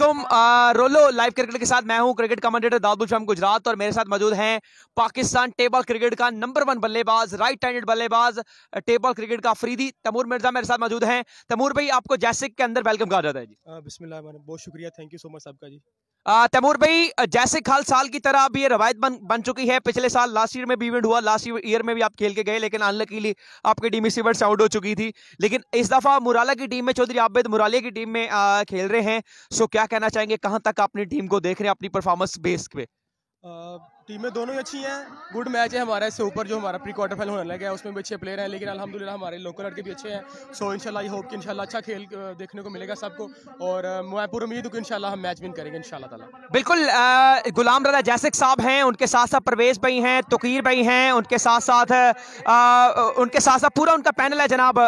welcome रोलो live cricket के साथ मैं हूं क्रिकेट कमेंटेटर दादू शाम गुजरात और मेरे साथ मौजूद हैं पाकिस्तान टेबल क्रिकेट का नंबर वन बल्लेबाज राइट हैंडेड बल्लेबाज टेबल क्रिकेट का फ्रीदी तमूर मिर्जा मेरे साथ मौजूद हैं तमूर भाई आपको जैसे के अंदर वेलकम कहा जाता है जी बिस्मिल्लाह बहुत शुक्रिया थैंक यू सो मच आपका जी तैमूर भाई जैसे खाल साल की तरह अब ये रवायत बन बन चुकी है पिछले साल लास्ट ईयर में भी इवेंट हुआ लास्ट ईयर में भी आप खेल के गए लेकिन अनलकीली आपकी टीम इसी वर्ष से आउट हो चुकी थी लेकिन इस दफ़ा मुराला की टीम में चौधरी आबेद मुराले की टीम में आ, खेल रहे हैं सो क्या कहना चाहेंगे कहाँ तक अपनी टीम को देख रहे हैं अपनी परफॉर्मेंस बेस पे आ, टीमें दोनों ही अच्छी हैं गुड मैच है हमारा इससे ऊपर जो हमारा प्री क्वार्टर फाइनल होने लगा है उसमें भी अच्छे प्लेयर हैं लेकिन अलहमदिल्ला हमारे लोकल लड़के भी अच्छे हैं सो इंशाल्लाह आई होप कि इनशाला अच्छा खेल देखने को मिलेगा सबको और मैं पूरी उम्मीद हूँ कि इनशाला हम मैच विन करेंगे इंशाल्लाह तला बिल्कुल गुलाम रजा जैसिक साहब हैं उनके साथ साथ परवेज भाई हैं तकीर भाई हैं उनके साथ साथ उनके साथ साथ पूरा उनका पैनल है जनाब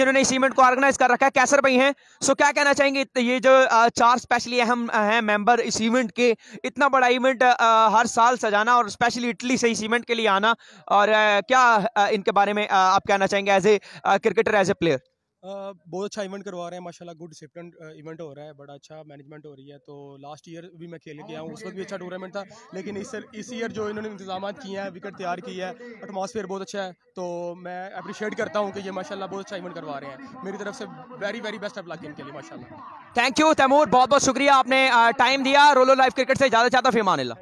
जिन्होंने इस इवेंट को ऑर्गेनाइज कर रखा है कैसर भाई हैं सो क्या कहना चाहेंगे ये जो चार स्पेशली अहम हैं मेम्बर इस इवेंट के इतना बड़ा इवेंट हर साल साल सजाना और स्पेशली इटली से ही सीमेंट के लिए आना और क्या इनके बारे में आप कहना चाहेंगे as a cricketer as a player बहुत अच्छा इवेंट करवा रहे हैं माशाल्लाह गुड डिसिप्लिन इवेंट हो रहा है बड़ा अच्छा मैनेजमेंट हो रही है तो लास्ट ईयर भी मैं खेल के आया हूँ उस वक्त भी अच्छा टूर्नामेंट था लेकिन इस इस ईयर जो इन्होंने इंतजाम किए हैं विकेट तैयार की है एटमॉस्फेयर बहुत अच्छा है तो मैं अप्रिशिएट करता हूँ कि ये माशाला बहुत अच्छा इवेंट करवा रहे हैं मेरी तरफ से very very best of luck इनके लिए माशा थैंक यू तैमूर बहुत बहुत शुक्रिया आपने टाइम दिया रोलो लाइफ क्रिकेट से ज़्यादा ज़्यादा फेमान ला